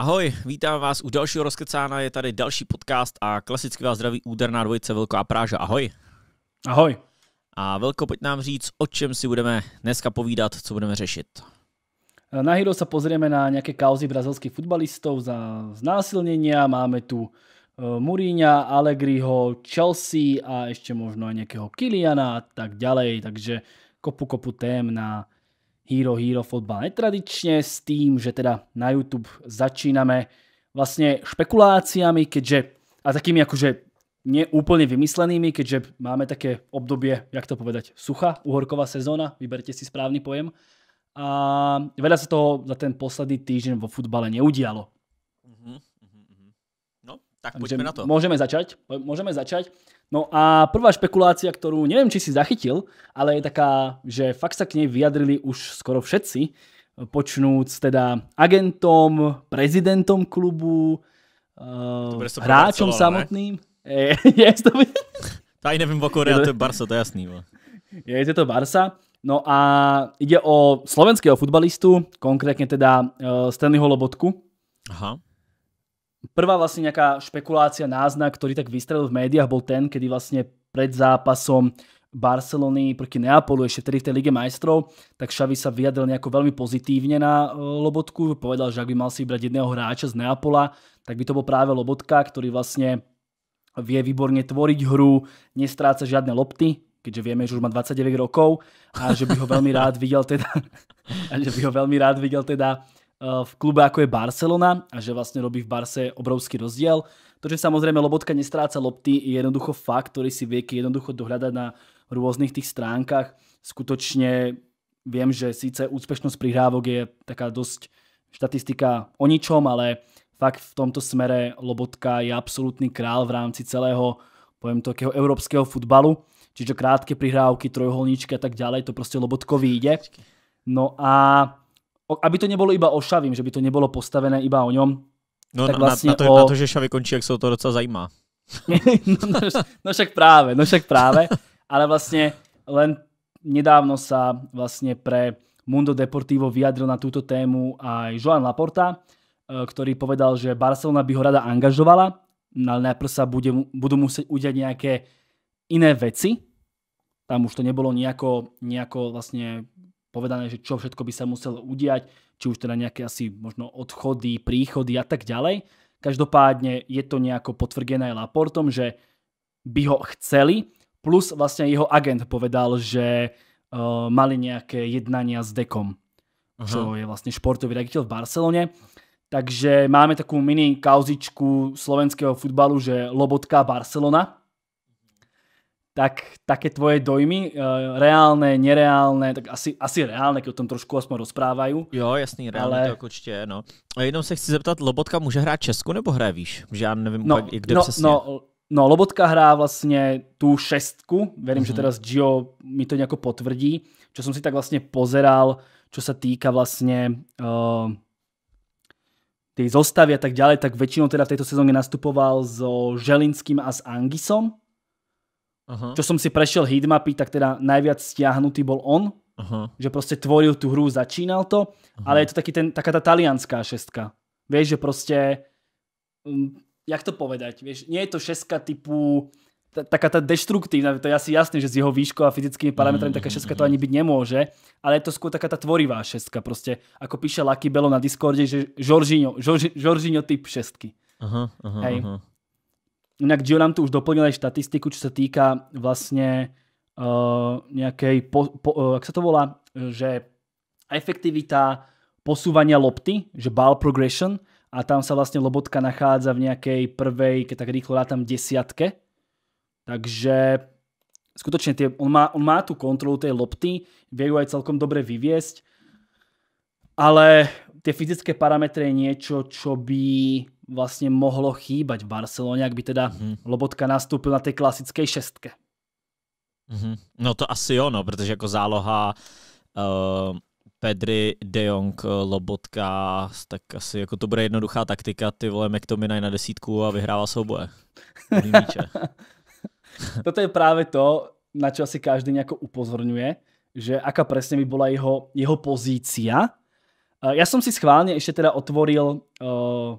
Ahoj, vítám vás u dalšího Rozkecána, je tady další podcast a klasicky vás zdraví úderná dvojice Velko a Práža. Ahoj. Ahoj. A Velko, pojď nám říct, o čem si budeme dneska povídat, co budeme řešit. Na Hero se pozrieme na nějaké kauzy brazilských futbalistů za znásilnenia. Máme tu eh, Muríňa, Allegriho, Chelsea a ještě možno nějakého Kiliana a tak ďalej. Takže kopu kopu tém na Hero Hero Fotbal netradične s tým, že teda na YouTube začíname vlastne špekuláciami, keďže a takými akože neúplne vymyslenými, keďže máme také obdobie, jak to povedať, sucha, uhorková sezóna, vyberte si správny pojem. A veľa sa toho za ten posledný týždeň vo futbale neudialo. Uh -huh, uh -huh. No, tak Takže poďme na to. Môžeme začať. Môžeme začať. No a prvá špekulácia, ktorú neviem, či si zachytil, ale je taká, že fakt sa k nej vyjadrili už skoro všetci, počnúc teda agentom, prezidentom klubu, uh, hráčom samotným. Je, je to... Tady nevím, neviem, Korea, to je Barca, to je jasný. Bo. Je, je to Barca. No a ide o slovenského futbalistu, konkrétne teda uh, Stanleyho Lobotku. Aha prvá vlastne nejaká špekulácia, náznak, ktorý tak vystrelil v médiách, bol ten, kedy vlastne pred zápasom Barcelony proti Neapolu, ešte vtedy v tej Lige majstrov, tak Xavi sa vyjadril nejako veľmi pozitívne na e, Lobotku, povedal, že ak by mal si vybrať jedného hráča z Neapola, tak by to bol práve Lobotka, ktorý vlastne vie výborne tvoriť hru, nestráca žiadne lopty, keďže vieme, že už má 29 rokov a že by ho veľmi rád videl teda, a že by ho veľmi rád videl teda Eh, v klube ako je Barcelona a že vlastne robí v Barse obrovský rozdiel. To, že samozrejme Lobotka nestráca lopty, je jednoducho fakt, ktorý si vieky jednoducho dohľadať na rôznych tých stránkach. Skutočne viem, že síce úspešnosť prihrávok je taká dosť štatistika o ničom, ale fakt v tomto smere Lobotka je absolútny král v rámci celého, poviem to, takého európskeho futbalu. Čiže krátke prihrávky, trojuholníčky a tak ďalej, to prostě Lobotkovi ide. No a aby to nebylo iba o Šavim, že by to nebylo postavené iba o něm. No tak na, vlastně na, to, o... na to, že Šavi končí, jak se o to docela zajímá. no, no, no však práve, no však práve. Ale vlastně len nedávno sa vlastně pre Mundo Deportivo vyjadril na túto tému aj Joan Laporta, e, ktorý povedal, že Barcelona by ho rada angažovala, no ale najprv sa bude, budú musieť udiať nejaké iné veci. Tam už to nebolo nejako, nejako vlastne povedané, že čo všetko by sa muselo udiať, či už teda nejaké asi možno odchody, príchody a tak ďalej. Každopádně je to nejako potvrdené Laportom, že by ho chceli, plus vlastně jeho agent povedal, že uh, mali nějaké jednania s Dekom, Aha. čo je vlastně športový reditel v Barcelone. Takže máme takú mini kauzičku slovenského futbalu, že Lobotka Barcelona, tak také tvoje dojmy, eh, reálne, nereálne, tak asi, asi reálne, keď o tom trošku aspoň rozprávají. Jo, jasný, reálně ale... to jako určitě, no. A jednou se chci zeptat, Lobotka může hrát Česku nebo hraje výš? Že já nevím, no, úplně, kde no, přesně. No, no, Lobotka hrá vlastně tu šestku, verím, mm -hmm. že mhm. teraz Gio mi to nějak potvrdí, čo jsem si tak vlastně pozeral, čo se týka vlastně uh, eh, tej zostavy a tak ďalej, tak väčšinou teda v tejto sezóne nastupoval so Želinským a s Angisom. Aha. Čo som si prešiel hitmapy, tak teda najviac stiahnutý bol on. Aha. Že proste tvoril tú hru, začínal to. Aha. Ale je to taký ten, taká tá talianská šestka. Vieš, že proste... Um, jak to povedať? Vieš, nie je to šestka typu taká tá destruktívna, to je asi jasné, že z jeho výškou a fyzickými parametrami mhm, taká šestka to mhm. ani byť nemôže, ale je to skôr taká tá tvorivá šestka, proste, ako píše Lucky Bello na Discorde, že Žoržiňo, Žoržiňo typ šestky. Aha, aha, Hej. aha. Inak Gio nám tu už doplnil aj štatistiku, čo sa týka vlastne eh, nejakej, po, eh, ak sa to volá, že efektivita posúvania lopty, že ball progression a tam sa vlastne lobotka nachádza v nejakej prvej, keď tak rýchlo tam desiatke. Takže skutočne on, má, on má tú kontrolu tej lopty, vie ju aj celkom dobre vyviesť, ale tie fyzické parametre je niečo, čo by vlastne mohlo chýbať v Barcelone, ak by teda mm-hmm. Lobotka nastúpil na tej klasické šestke. Mm-hmm. No to asi jo, no, protože jako záloha uh, Pedri, De Jong, Lobotka, tak asi jako to bude jednoduchá taktika, ty vole McTominay na desítku a vyhrává souboje. Toto je právě to, na čo asi každý nějak upozorňuje, že aká presne by bola jeho, jeho pozícia Eh, ja som si schválne ešte teda otvoril, eh,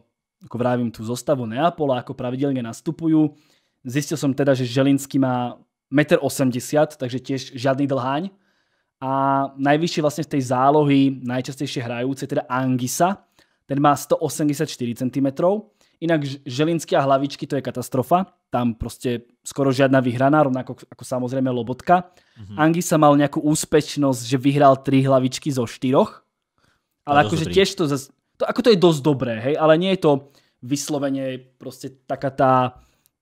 ako vravím, tú zostavu Neapola, ako pravidelne nastupujú. Zistil som teda, že Želinský má 1,80 m, takže tiež žiadny dlháň. A najvyššie vlastne z tej zálohy, najčastejšie hrajúce, teda Angisa, ten má 184 cm. Inak Želinský a Hlavičky to je katastrofa. Tam prostě skoro žiadna vyhraná, rovnako ako samozrejme Lobotka. Mm -hmm. Angisa mal nejakú úspešnosť, že vyhral 3 hlavičky zo 4. Ale akože tiež to zase, to, ako to je dosť dobré, hej, ale nie je to vyslovene proste taká tá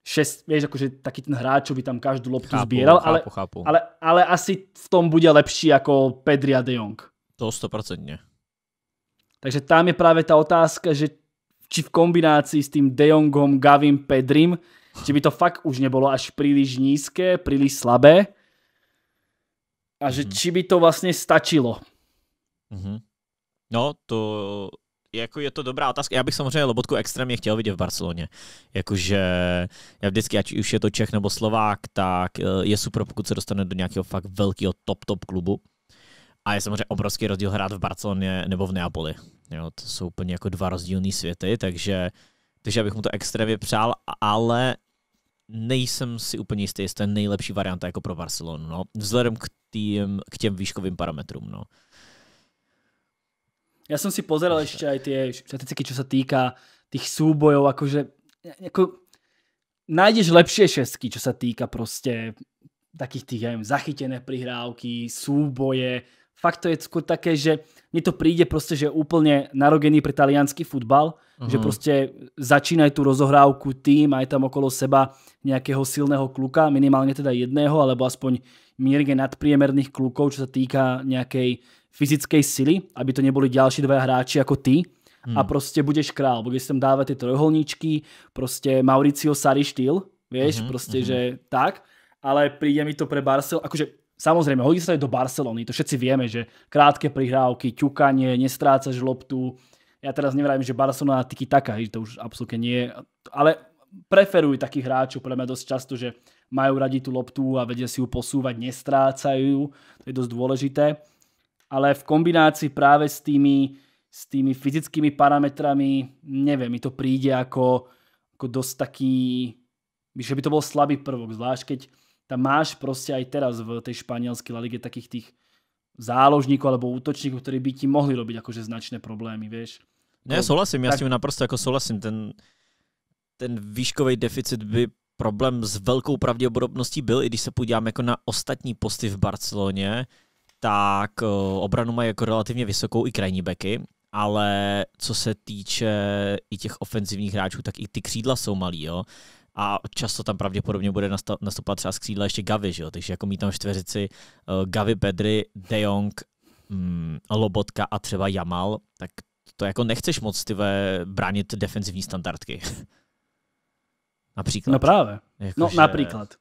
šest, vieš, akože taký ten hráč, čo by tam každú loptu chápu, zbieral, chápu, ale, chápu. Ale, ale asi v tom bude lepší ako Pedri a De Jong. To 100% nie. Takže tam je práve tá otázka, že či v kombinácii s tým De Jongom, Gavim, Pedrim, či by to fakt už nebolo až príliš nízke, príliš slabé a že mm. či by to vlastne stačilo. Mm-hmm. No, to jako je to dobrá otázka. Já bych samozřejmě Lobotku extrémně chtěl vidět v Barceloně. Jakože já vždycky, ať už je to Čech nebo Slovák, tak eh, je super, pokud se dostane do nějakého fakt velkého top, top klubu. A je samozřejmě obrovský rozdíl hrát v Barceloně nebo v Neapoli. Jo, to jsou úplně jako dva rozdílné světy, takže, takže já bych mu to extrémně přál, ale nejsem si úplně jistý, jestli to je nejlepší varianta jako pro Barcelonu, no, vzhledem k, tým, k těm výškovým parametrům. No. Ja som si pozeral ešte aj tie štatistiky, čo sa týka tých súbojov, akože ako, nájdeš lepšie šestky, čo sa týka proste takých tých, ja neviem, zachytené prihrávky, súboje. Fakt to je skôr také, že mne to príde proste, že úplne narogený pre talianský futbal, mm-hmm. že mhm. proste začínaj tú rozohrávku tým, aj tam okolo seba nejakého silného kluka, minimálne teda jedného, alebo aspoň mierne nadpriemerných klukov, čo sa týka nejakej fyzické sily, aby to neboli ďalší dva hráči jako ty, Hmm. A prostě budeš král, budeš tam dávat ty trojholníčky, prostě Mauricio Sarri štýl, vieš, hmm prostě, hmm že tak, ale přijde mi to pre Barcelonu, akože samozřejmě hodí se to do Barcelony, to všetci vieme, že krátké prihrávky, ťukanie, nestrácaš loptu. Já teraz nevrajím, že Barcelona tiki taka, to už absolutně nie je. Ale preferujú takých hráčů, pro mě dost často, že mají radi tu loptu a vedě si ju posúvať, nestrácají. to je dost důležité ale v kombinácii práve s tými, s tými fyzickými parametrami, neviem, mi to príde ako, ako dosť taký, že by to bol slabý prvok, zvlášť keď tam máš proste aj teraz v tej španielskej La takých tých záložníkov alebo útočníkov, ktorí by ti mohli robiť akože značné problémy, vieš. Ne, no, souhlasím, tak... já s tím naprosto jako souhlasím. Ten, ten výškový deficit by problém s velkou pravděpodobností byl, i když se podíváme jako na ostatní posty v Barceloně, tak eh, obranu mají jako relativně vysokou i krajní beky, ale co se týče i těch ofenzivních hráčů, tak i ty křídla jsou malý, jo. A často tam pravděpodobně bude nastupovat třeba z křídla ještě Gavi, že jo? takže jako mít tam čtveřici eh, Gavi, Pedri, De Jong, mm, Lobotka a třeba Jamal, tak to jako nechceš moc ty bránit defenzivní standardky. Například. No právě. Jako, no že... například.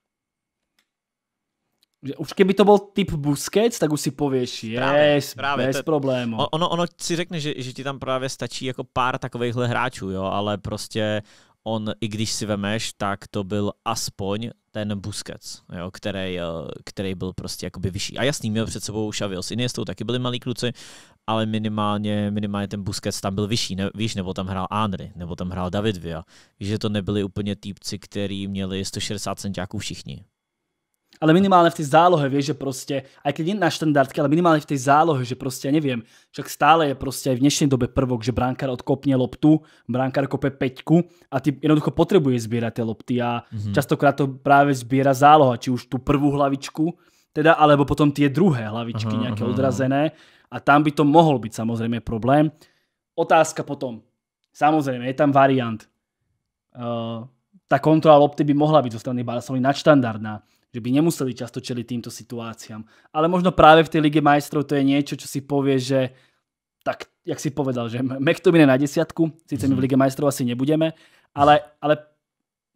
Že už kdyby to byl typ Busquets, tak už si pověš, yes, právě, bez to, problému. Ono, ono si řekne, že, že ti tam právě stačí jako pár takovýchhle hráčů, jo, ale prostě on, i když si vemeš, tak to byl aspoň ten Busquets, jo, který, eh, který byl prostě jakoby vyšší. A jasný, měl před sebou Xaviho s Iniestou, taky byli malí kluci, ale minimálně, minimálně ten Busquets tam byl vyšší, ne, víš, nebo tam hrál Andry, nebo tam hrál David Villa. Že to nebyli úplně týpci, který měli 160 centiáků všichni ale minimálne v tej zálohe, vieš, že proste, aj keď nie na štandardke, ale minimálne v tej zálohe, že proste, ja neviem, však stále je proste aj v dnešnej dobe prvok, že bránkar odkopne loptu, bránkar kope peťku a ty jednoducho potrebuje zbierať tie lopty a mm-hmm. častokrát to práve zbiera záloha, či už tú prvú hlavičku, teda, alebo potom tie druhé hlavičky aha, nejaké odrazené a tam by to mohol byť samozrejme problém. Otázka potom, samozrejme, je tam variant. Uh, eh, tá kontrola lopty by mohla byť zo strany Barcelony nadštandardná že by nemuseli často čeliť týmto situáciám. Ale možno práve v tej Lige majstrov to je niečo, čo si povie, že tak, jak si povedal, že McTominay na desiatku, síce my v mhm. Lige majstrov asi nebudeme, ale, ale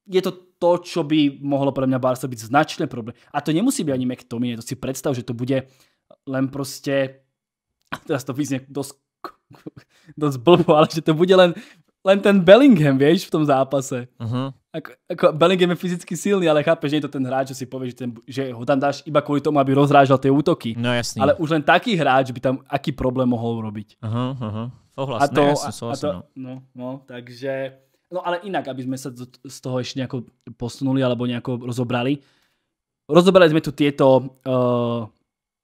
je to to, čo by mohlo pre mňa Barca byť značné problém. A to nemusí byť ani McTominay, to si predstav, že to bude len proste, teraz to vyznie dosť dosť blbo, ale že to bude len len ten Bellingham, vieš, v tom zápase. Uh-huh. Ako, ako Bellingham je fyzicky silný, ale chápeš, že je to ten hráč, čo si povie, že, ten, že ho tam dáš iba kvôli tomu, aby rozrážal tie útoky. No jasný. Ale už len taký hráč by tam aký problém mohol robiť. Mhm, mhm. Uh-huh, uh-huh. Ohlas, a to, ne, jasný, a, a to, no. no. no, takže... No ale inak, aby sme sa z toho ešte nejako posunuli alebo nejako rozobrali. Rozobrali sme tu tieto uh,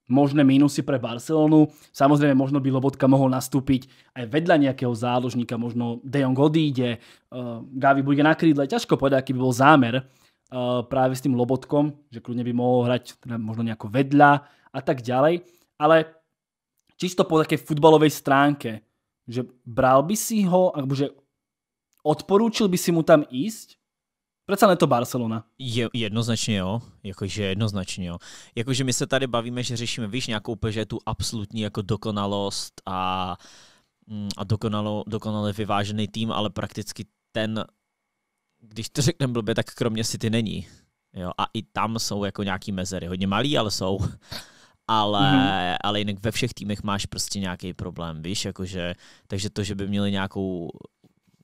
možné mínusy pre Barcelonu. Samozrejme, možno by Lobotka mohol nastúpiť aj vedľa nejakého záložníka, možno De Jong odíde, uh, Gavi bude na krídle. Ťažko povedať, aký by bol zámer uh, práve s tým Lobotkom, že kľudne by mohol hrať teda možno nejako vedľa a tak ďalej. Ale čisto po takej futbalovej stránke, že bral by si ho, alebo že odporúčil by si mu tam ísť? Proč ne to Barcelona? Je, jednoznačně jo, jakože jednoznačně jo. Jakože my se tady bavíme, že řešíme, víš, nějakou že tu absolutní jako dokonalost a, mm, a dokonalo, dokonale vyvážený tým, ale prakticky ten, když to řekneme blbě, tak kromě City není. Jo, a i tam jsou jako nějaký mezery, hodně malý, ale jsou. ale, mm-hmm. ale jinak ve všech týmech máš prostě nějaký problém, víš, jakože, takže to, že by měli nějakou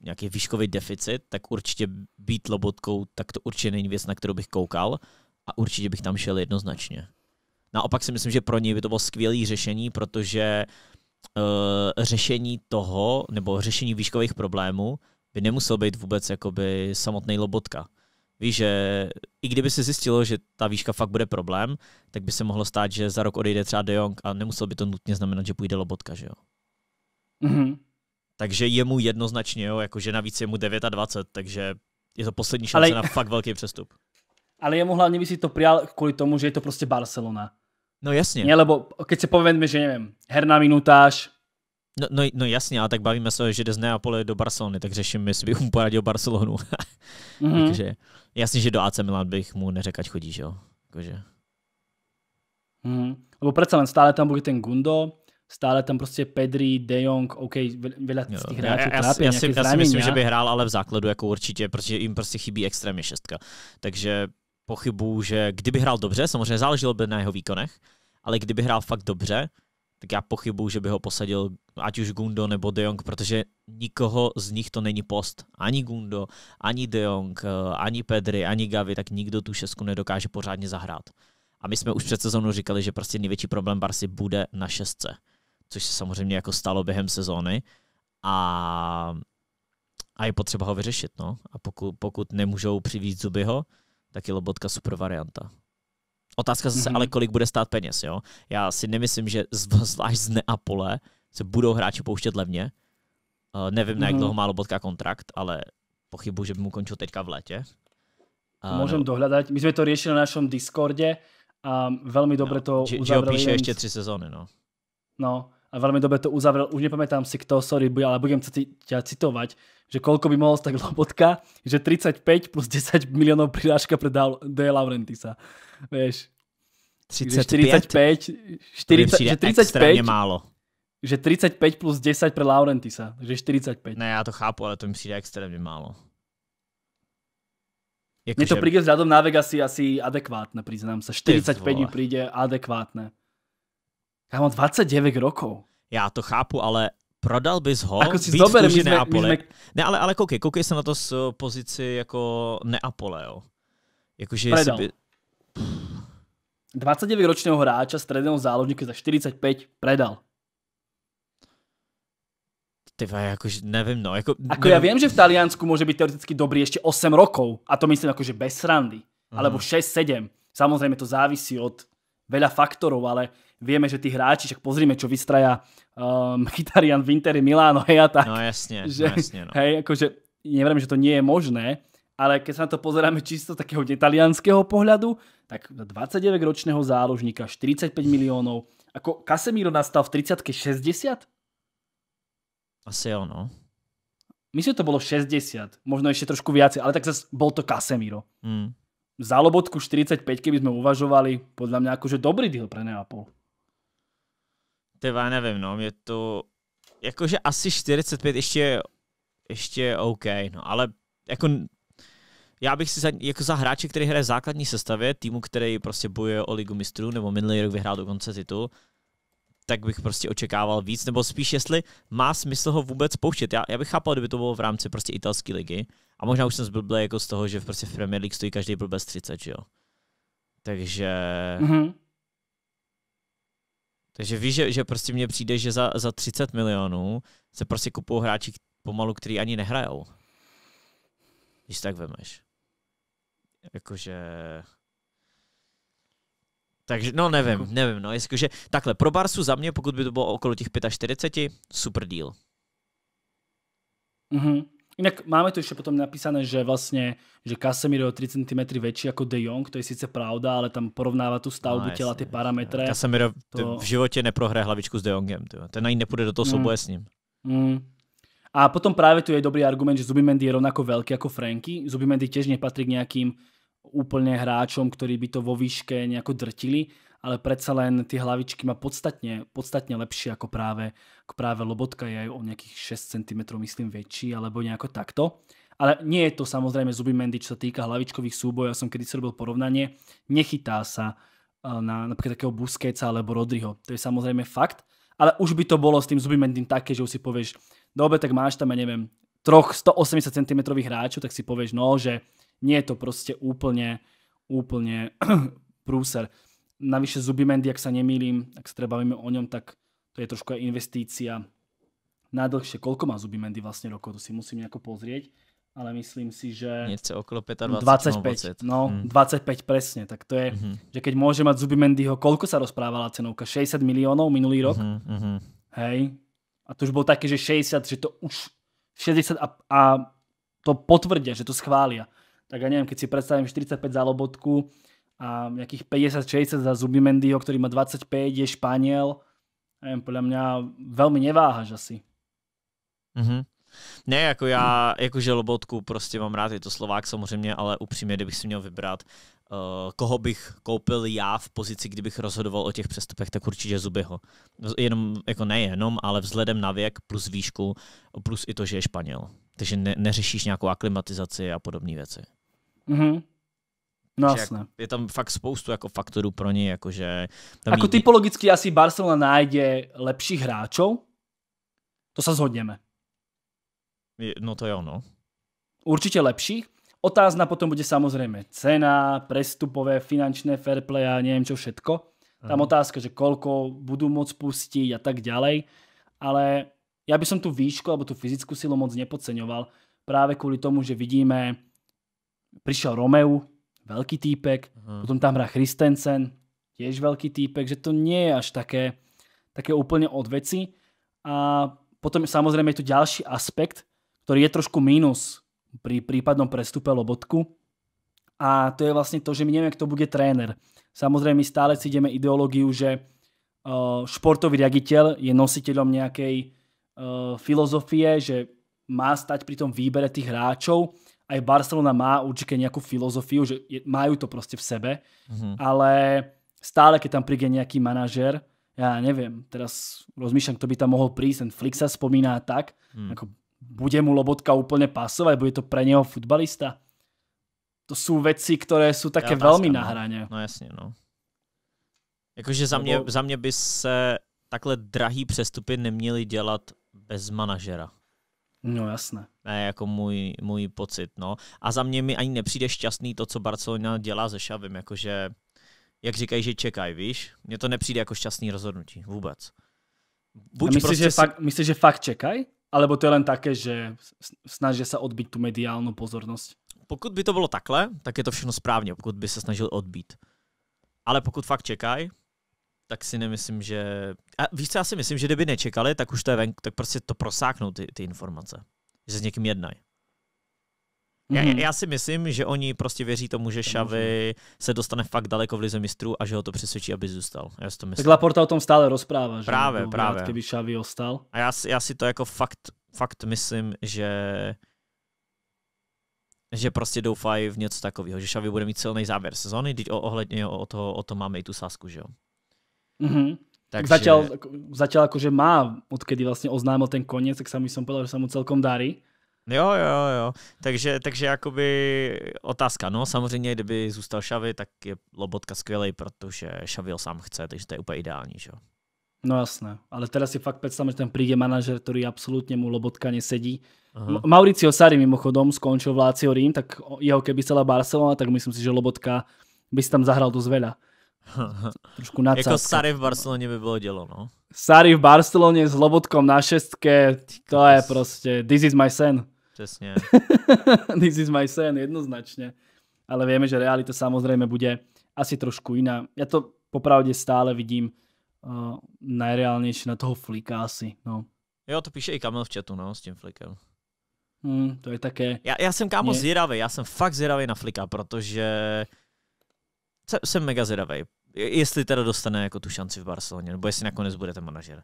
nějaký výškový deficit, tak určitě být lobotkou, tak to určitě není věc, na kterou bych koukal a určitě bych tam šel jednoznačně. Naopak si myslím, že pro něj by to bylo skvělé řešení, protože uh, řešení toho, nebo řešení výškových problémů by nemusel být vůbec jakoby samotný lobotka. Víš, že i kdyby se zjistilo, že ta výška fakt bude problém, tak by se mohlo stát, že za rok odejde třeba De Jong a nemusel by to nutně znamenat, že půjde Lobotka, že jo? Mm-hmm takže je mu jednoznačně, jo, jakože navíc je mu 29, takže je to poslední šance ale... na fakt velký přestup. Ale jemu hlavně by si to přijal, kvůli tomu, že je to prostě Barcelona. No jasně. Ne, lebo keď se povedme, že nevím, herná minutáž, No, no, no jasně, ale tak bavíme se, že jde z Neapole do Barcelony, tak řeším, jestli bych mu poradil Barcelonu. mm-hmm. Takže jasně, že do AC Milan bych mu neřekl, ať chodí, že jo? Takže. Mm-hmm. Lebo přece stále tam bude ten Gundo, stále tam prostě Pedri, De Jong, OK, veľa z těch hráčů já, já, já, si, já si myslím, že by hrál, ale v základu jako určitě, protože jim prostě chybí extrémně šestka. Takže pochybu, že kdyby hrál dobře, samozřejmě záleželo by na jeho výkonech, ale kdyby hrál fakt dobře, tak já pochybuju, že by ho posadil ať už Gundo nebo De Jong, protože nikoho z nich to není post. Ani Gundo, ani De Jong, eh, ani Pedri, ani Gavi, tak nikdo tu šestku nedokáže pořádně zahrát. A my jsme už před sezónou říkali, že prostě největší problém Barsi bude na šestce což se samozřejmě jako stalo během sezóny a, a je potřeba ho vyřešit. No. A pokud, pokud nemůžou přivízt Zubyho, tak je Lobotka super varianta. Otázka zase mm-hmm. ale, kolik bude stát peněz. Jo? Já si nemyslím, že zvlášť z Neapole se budou hráči pouštět levně. Uh, nevím, mm-hmm. na jak mhm. dlouho má Lobotka kontrakt, ale pochybu, že by mu končil teďka v létě. Uh, eh, Můžem no. dohledat. My jsme to řešili na našem Discordě a velmi no, dobře no, to uzavřeli. Že ho píše ještě tři sezóny, no. No, a veľmi dobre to uzavrel, už nepamätám si kto, sorry, ale budem ťa citovať, že koľko by mohol stať Lobotka, že 35 plus 10 miliónov prirážka pre D. Laurentisa. Vieš. 35? 45, 40, že 35, málo. Že 35 plus 10 pre Laurentisa, že 45. Ne, já to chápu, ale to mi přijde extrémně málo. Jako Mně to že... přijde vzhledem na věk asi, asi adekvátne, přiznám se. 45 mi přijde adekvátne. Já mám 29 rokov. Já to chápu, ale prodal bys ho, Ako si zober, my jsme, Neapole. My jsme... Ne, ale, ale koukej, koukej se na to z eh, pozici jako Neapole, jo. Jakože Predal. By... 29 ročného hráča stredného záložníka za 45 predal. Ty jakože nevím, no. Jako, ako nevím. ja viem, že v Taliansku může být teoreticky dobrý ještě 8 rokov. A to myslím jakože bez srandy. Mm. Alebo 6-7. Samozřejmě to závisí od veľa faktorov, ale vieme, že tí hráči, však pozrime, čo vystraja um, ehm, Chytarian v Interi Miláno, hej a tak. No jasne, že, no jasne. No. Hej, akože neviem, že to nie je možné, ale keď sa na to pozeráme čisto takého detalianského pohľadu, tak 29-ročného záložníka, 45 miliónov, ako Casemiro nastal v 30 60? Asi jo, no. Myslím, že to bolo 60, možno ešte trošku viacej, ale tak zase bol to Casemiro. Mm za Lobotku 45 keby sme uvažovali, podľa mňa akože dobrý deal pre Neapol. Teba nevím, no, je to jakože asi 45 ještě, ještě OK, no, ale jako já bych si za, jako za hráče, který hraje v základní sestavě, týmu, který prostě bojuje o ligu mistrů, nebo minulý rok vyhrál dokonce titul, tak bych prostě očekával víc, nebo spíš jestli má smysl ho vůbec pouštět. Já, já bych chápal, kdyby to bylo v rámci prostě italské ligy a možná už jsem zblblý jako z toho, že prostě v Premier League stojí každý bez 30, že jo. Takže... Mm-hmm. Takže víš, že, že prostě mně přijde, že za, za 30 milionů se prostě kupují hráči pomalu, který ani nehrajou. Když tak vemeš. Jakože... Takže no nevím, jako- nevím, no jestliže takhle pro Barsu za mě, pokud by to bylo okolo těch 45, super deal. Mm-hmm. máme tu ještě potom napísané, že vlastně, že Casemiro je 3 cm větší jako De Jong, to je sice pravda, ale tam porovnává tu stavbu no, těla, ty parametry. Casemiro to... v životě neprohraje hlavičku s De Jongem, tyjo. ten ani nepůjde do toho mm. souboje mm. s ním. Mm. A potom právě tu je dobrý argument, že Zubimendi je rovnako velký jako Franky. Zubimendi těžně patří k nějakým úplne hráčom, ktorí by to vo výške nejako drtili, ale predsa len tie hlavičky má podstatne, podstatne lepšie ako práve, ako práve Lobotka je aj o nejakých 6 cm myslím väčší alebo nejako takto. Ale nie je to samozrejme Zuby Mendy, čo sa týka hlavičkových súbojov. Ja som kedy si robil porovnanie. Nechytá sa eh, na napríklad takého Busqueca alebo Rodriho. To je samozrejme fakt. Ale už by to bolo s tým Zuby Mendy také, že už si povieš, dobre, tak máš tam, ja neviem, troch 180 cm hráčov, tak si povieš, no, že Nie je to proste úplne, úplne prúser. Navyše Zubimendi, ak sa nemýlim, ak sa teda o ňom, tak to je trošku aj investícia Najdlhšie, Koľko má Zubimendi vlastne rokov? To si musím nejako pozrieť ale myslím si, že... Něco okolo 25. 25 no, mm. 25 presne, tak to je, mm hmm. že keď môže mať Zubimendiho, koľko sa rozprávala cenovka? 60 miliónov minulý rok? Mm Hmm. Hej. A to už bol také, že 60, že to už 60 a, a to potvrdia, že to schvália tak ja neviem, keď si predstavím 45 za Lobotku a nejakých 50-60 za Zubimendyho, ktorý má 25, je Španiel, neviem, podľa mňa veľmi neváhaš asi. mm Ne, jako já, jakože Lobotku prostě mám rád, je to Slovák samozřejmě, ale upřímně, kdybych si měl vybrat, uh, koho bych koupil já v pozici, kdybych rozhodoval o těch přestupech, tak určitě Zubyho. Jenom, jako nejenom, ale vzhledem na věk plus výšku, plus i to, že je Španěl. Takže ne, neřešíš nějakou aklimatizaci a podobné věci. Mm-hmm. No jasné. Jak, Je tam fakt spoustu jako faktorů pro něj. jako tam jako jí... typologicky asi Barcelona najde lepších hráčů To se zhodneme. No to je ono Určitě lepších. Otázna potom bude samozřejmě cena, prestupové, finančné fair play a nevím čo všetko. Tam mm. otázka, že koľko budu moc pustit a tak ďalej. Ale ja by som tu výšku alebo tu fyzickou silu moc nepodceňoval právě kvůli tomu, že vidíme prišiel Romeu, veľký týpek, hmm. potom tam hrá Christensen, tiež veľký týpek, že to nie je až také, také úplne od veci. A potom samozrejme je tu ďalší aspekt, ktorý je trošku mínus pri prípadnom prestupe Lobotku. A to je vlastne to, že my nevieme, kto bude tréner. Samozrejme, my stále si ideme ideológiu, že eh, športový riaditeľ je nositeľom nejakej eh, filozofie, že má stať pri tom výbere tých hráčov, aj Barcelona má určite nejakú filozofiu, že je, majú to proste v sebe, mm-hmm. ale stále, keď tam príde nejaký manažer, ja neviem, teraz rozmýšľam, kto by tam mohol prísť, ten Flick sa spomíná tak, mm. ako bude mu Lobotka úplne pasovať, bude to pre neho futbalista. To sú veci, ktoré sú také ja, veľmi no. na hraně. No jasně, no. Jakože za mě, za mě by se takhle drahý přestupy neměly dělat bez manažera. No jasné. Ne, jako můj, můj pocit, no. A za mě mi ani nepřijde šťastný to, co Barcelona dělá se Šavim, jakože, jak říkají, že čekaj, víš? Mně to nepřijde jako šťastný rozhodnutí, vůbec. Buď myslíš, prostě že si... fakt, myslíš, že fakt čekaj? Alebo to je len také, že snaží se odbít tu mediálnu pozornost? Pokud by to bylo takhle, tak je to všechno správně, pokud by se snažil odbít. Ale pokud fakt čekaj tak si nemyslím, že... A víš co, já si myslím, že kdyby nečekali, tak už to je ven, tak prostě to prosáknou ty, ty informace. Že s někým jednají. Já, mhm. já si myslím, že oni prostě věří tomu, že Šavy se dostane fakt daleko v lize mistrů a že ho to přesvědčí, aby zůstal. Já si to myslím. Tak Laporta o tom stále rozprává, že? Právě, Nebo právě. Rád, kdyby Šavy ostal. A já, já si to jako fakt, fakt myslím, že že prostě doufají v něco takového, že Šavy bude mít silný závěr sezóny, teď ohledně o, o, toho, o to máme i tu sásku, že jo? Mm-hmm. Takže... Zatiaľ, zatiaľ akože má, odkedy vlastne oznámil ten koniec, tak sa mi som povedal, že sa mu celkom darí. Jo, jo, jo. Takže, takže jakoby otázka. No samozřejmě, kdyby zůstal Šavi, tak je Lobotka skvělý, protože Šavi ho sám chce, takže to je úplně ideální, že jo. No jasné, ale teda si fakt představím, že ten přijde manažer, který absolutně mu Lobotka nesedí. Aha. Mauricio Sari mimochodom skončil v Lazio Rím, tak jeho keby celá Barcelona, tak myslím si, že Lobotka by si tam zahral dost veľa. Trošku nadsázka. Jako Sary v Barceloně by bylo dělo, no. Sary v Barceloně s Lobotkom na šestke, to je prostě, this is my sen. Přesně. this is my sen, jednoznačně. Ale víme, že realita samozřejmě bude asi trošku jiná. Já to popravdě stále vidím uh, nejreálnější na toho flika asi. No. Jo, to píše i Kamil v chatu, no, s tím flikem. Hmm, to je také... Já, já jsem kámo zíravý, já jsem fakt zíravý na flika, protože jsem mega zvědavý. Jestli teda dostane jako tu šanci v Barceloně, nebo jestli nakonec bude ten manažer.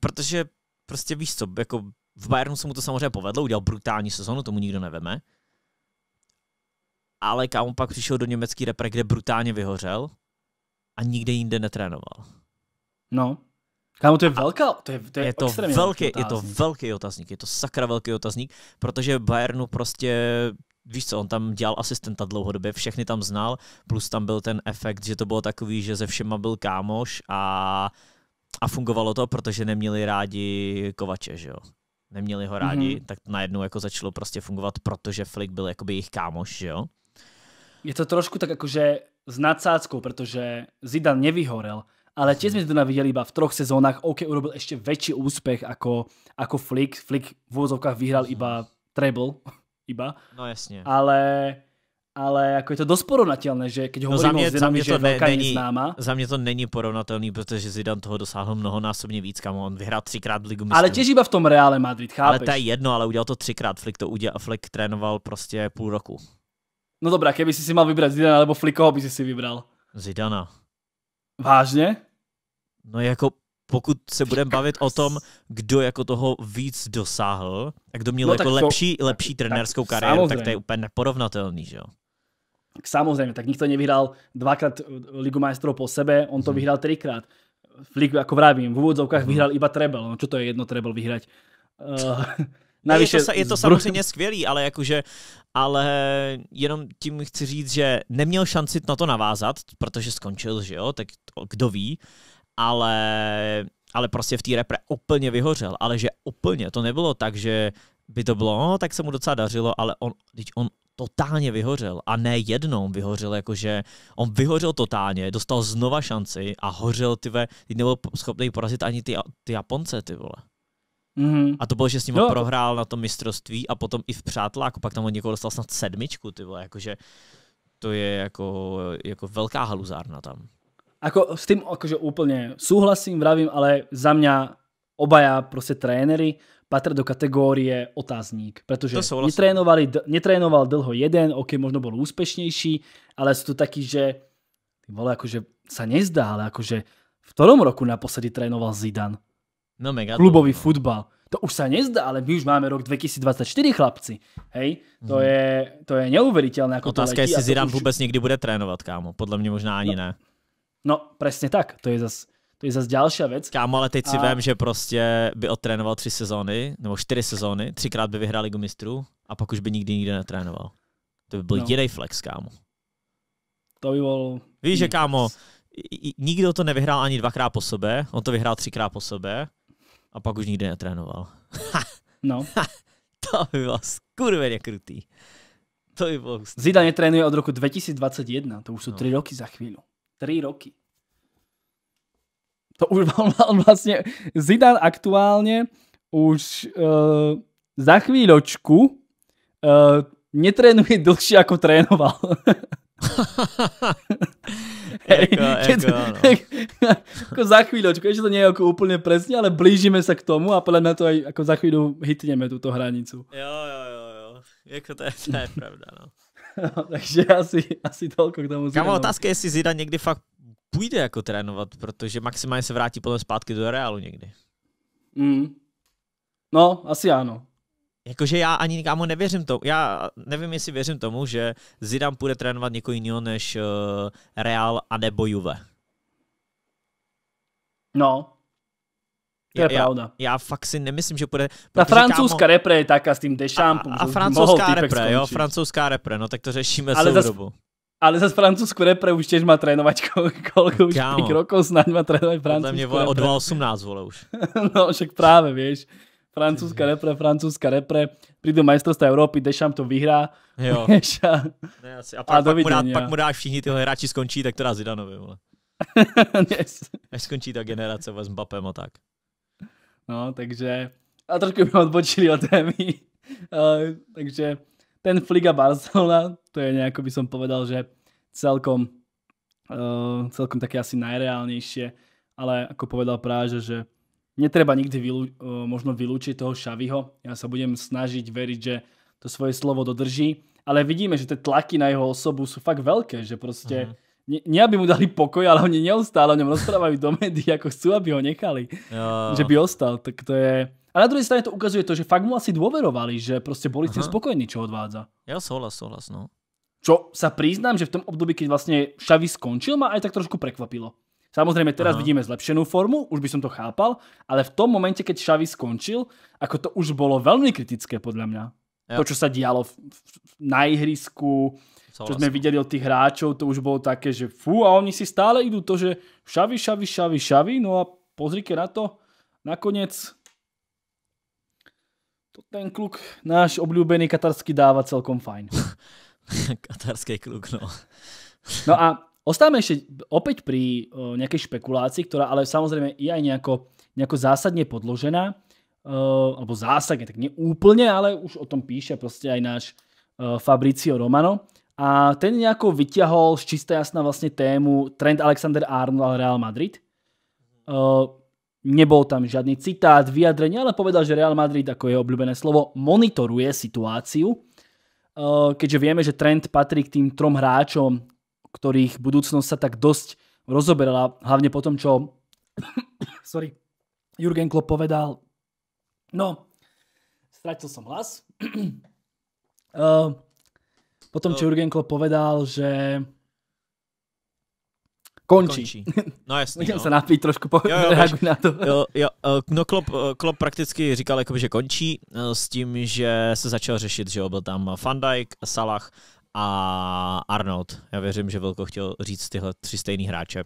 Protože prostě víš co, jako v Bayernu se mu to samozřejmě povedlo, udělal brutální sezonu, tomu nikdo neveme. Ale kámo pak přišel do německý repre, kde brutálně vyhořel a nikde jinde netrénoval. No, Kámo, to je velká, to je, to je, je to velký, otázník. Je to velký otazník, je to sakra velký otazník, protože Bayernu prostě víš co, on tam dělal asistenta dlouhodobě, všechny tam znal, plus tam byl ten efekt, že to bylo takový, že ze všema byl kámoš a, a fungovalo to, protože neměli rádi Kovače, že jo. Neměli ho rádi, mm-hmm. tak najednou jako začalo prostě fungovat, protože Flick byl jakoby jejich kámoš, že jo. Je to trošku tak jakože s nadsáckou, protože Zidane nevyhorel, ale tiež sme to viděli iba v troch sezónach, OK, urobil ešte väčší úspech ako, ako Flick. Flick v úvozovkách vyhral mhm. iba treble, iba. No jasně. Ale ale jako je to dost porovnatelné, že když no hovoríme o Zidane, že je velká že není, neznáma. Za mě to není porovnatelný, protože Zidane toho dosáhl mnohonásobně víc, kam on vyhrál třikrát v ligu mistrů. Ale těž iba v tom Reále Madrid, chápeš? Ale to je jedno, ale udělal to třikrát, Flick to udělal, Flick trénoval prostě půl roku. No dobrá, keby si si mal vybrat Zidana nebo Flickoho by si si vybral? Zidana. Vážně? No jako pokud se budeme bavit o tom, kdo jako toho víc dosáhl a kdo měl no, jako to, lepší, lepší trenérskou tak, kariéru, samozřejmě. tak to je úplně neporovnatelný, že jo? Tak samozřejmě, tak nikdo nevyhrál dvakrát eh, Ligu majstrov po sebe, on to hmm. vyhrál V Ligu, jako vravím, v úvodzovkách mhm. vyhrál iba treble. No čo to je jedno treble vyhrať? Uh, eh, Navíše, no, je to, je to samozřejmě skvělý, ale jakože, ale jenom tím chci říct, že neměl šanci na to navázat, protože skončil, že jo, tak kdo ví, ale, ale prostě v té repre úplně vyhořel, ale že úplně, to nebylo tak, že by to bylo, no, tak se mu docela dařilo, ale on, teď on totálně vyhořel a ne jednou vyhořel, jakože on vyhořel totálně, dostal znova šanci a hořel, ty ve, teď nebyl schopný porazit ani ty, ty Japonce, ty vole. Mm-hmm. A to bylo, že s ním no. prohrál na tom mistrovství a potom i v přáteláku, pak tam od někoho dostal snad sedmičku, ty vole, jakože to je jako, jako velká haluzárna tam. Ako s tým akože úplne súhlasím, vravím, ale za mňa obaja proste tréneri patrí do kategórie otázník, pretože netrénoval dlho jeden, ok, možno bol úspešnejší, ale sú to takí, že vole, akože sa nezdá, ale akože v ktorom roku naposledy trénoval Zidane? No mega. Klubový no. futbal. To už sa nezdá, ale my už máme rok 2024, chlapci. Hej, to, mhm. je, to je neuveriteľné. Ako Otázka, to letí, jestli Zidane vôbec vůbec někdy bude trénovať, kámo. Podle mě možná ani no. ne. No, přesně tak. To je zase to je zase další věc. Kámo, ale teď si a... vím, že prostě by otrénoval tři sezóny, nebo čtyři sezóny, třikrát by vyhrál Ligu mistrů a pak už by nikdy nikde netrénoval. To by byl no. jediný flex, kámo. To by byl... Víš, že kámo, nikdo to nevyhrál ani dvakrát po sobě, on to vyhrál třikrát po sobě a pak už nikdy netrénoval. no. to by bylo skurveně krutý. To by bylo... Zidane trénuje od roku 2021, to už jsou no. tři roky za chvíli. Tři roky. To už mal, mal vlastne Zidane aktuálne už uh, za chvíľočku uh, netrénuje dlhšie ako trénoval. Hej. No. za chvíľočku, ešte to nie je ako úplne presne, ale blížime sa k tomu a podľa mňa to aj ako za chvíľu hitneme túto hranicu. Jo, jo, jo, jo. Jako to, je, to je pravda, no. No, takže asi, asi toliko k tomu Kámo, otázka je, jestli Zida někdy fakt půjde jako trénovat, protože maximálně se vrátí potom zpátky do Realu někdy. Mm. No, asi ano. Jakože já ani kámo nevěřím tomu, já nevím, jestli věřím tomu, že Zidane půjde trénovat někoho jiného než uh, Real a nebo Juve. No, to je já, pravda. Já fakt si nemyslím, že bude... Ta francouzská kámo... repre je taká s tím dešampem. A, a francouzská repre, skončit. jo, francouzská repre, no tak to řešíme ale celou zas, dobu. Ale za francouzskou repre už těž má trénovat kolik už těch rokov snad má trénovat francouzskou Podle mě vole o 2.18 vole už. no však právě, víš. Francouzská repre, francouzská repre, Přijde majstrovství Evropy, Dešam to vyhrá. Jo. ne, asi. A, pak, a pak, mu dá, pak mu dáš všichni tyhle hráči skončí, tak to dá Zidanovi, vole. yes. Až skončí ta generace s Mbappem a tak. No, takže... A trošku bychom odbočili od témy. uh, takže ten Fliga Barcelona, to je nejako by som povedal, že celkom, uh, celkom také asi najreálnejšie, ale ako povedal Práže, že netreba nikdy vylú, uh, možno vylúčiť toho Šaviho. Ja sa budem snažiť veriť, že to svoje slovo dodrží, ale vidíme, že ty tlaky na jeho osobu sú fakt veľké, že prostě uh mhm. -huh nie aby mu dali pokoj, ale oni neustále o ňom rozprávajú do médií, ako chcú, aby ho nechali. Jo. Že by ostal, tak to je... A na druhej strane to ukazuje to, že fakt mu asi dôverovali, že proste boli s tým spokojní, čo odvádza. Ja souhlas, souhlas, no. Čo sa priznám, že v tom období, keď vlastne Xavi skončil, ma aj tak trošku prekvapilo. Samozrejme, teraz Aha. vidíme zlepšenú formu, už by som to chápal, ale v tom momente, keď Xavi skončil, ako to už bolo veľmi kritické podľa mňa. Ja. To, čo sa dialo v, v, na ihrisku, uh, Čo sme videli od tých hráčov, to už bolo také, že fú, a oni si stále idú to, že šavi, šavi, šavi, šavi, no a pozrite na to, nakoniec to ten kluk, náš obľúbený katarský dáva celkom fajn. Katarský kluk, no. no a ostáme ešte opäť pri o, nejakej špekulácii, ktorá ale samozrejme je aj nejako, nejako zásadne podložená. Uh, alebo zásadne, tak neúplne, ale už o tom píše proste aj náš Fabricio Romano a ten nejako vyťahol z čisté jasná vlastne tému Trent Alexander-Arnold Real Madrid. Mhm. Eh, nebol tam žiadny citát, vyjadrenie, ale povedal, že Real Madrid, ako je obľúbené slovo, monitoruje situáciu, eh, keďže vieme, že Trent patrí k tým trom hráčom, ktorých budúcnosť sa tak dosť rozoberala, hlavne po tom, čo sorry, Jurgen Klopp povedal, no, stratil som hlas, eh, Potom no. Jurgen Klopp povedal, že končí. končí. No jasný. Můžeme no. se napít trošku, po... jo, jo, na to. Jo, jo, eh, no Klopp, eh, Klopp prakticky říkal, jakoby, že končí eh, s tím, že se začal řešit, že byl tam Van Dijk, Salah a Arnold. Já věřím, že Velko chtěl říct tyhle tři stejný hráče.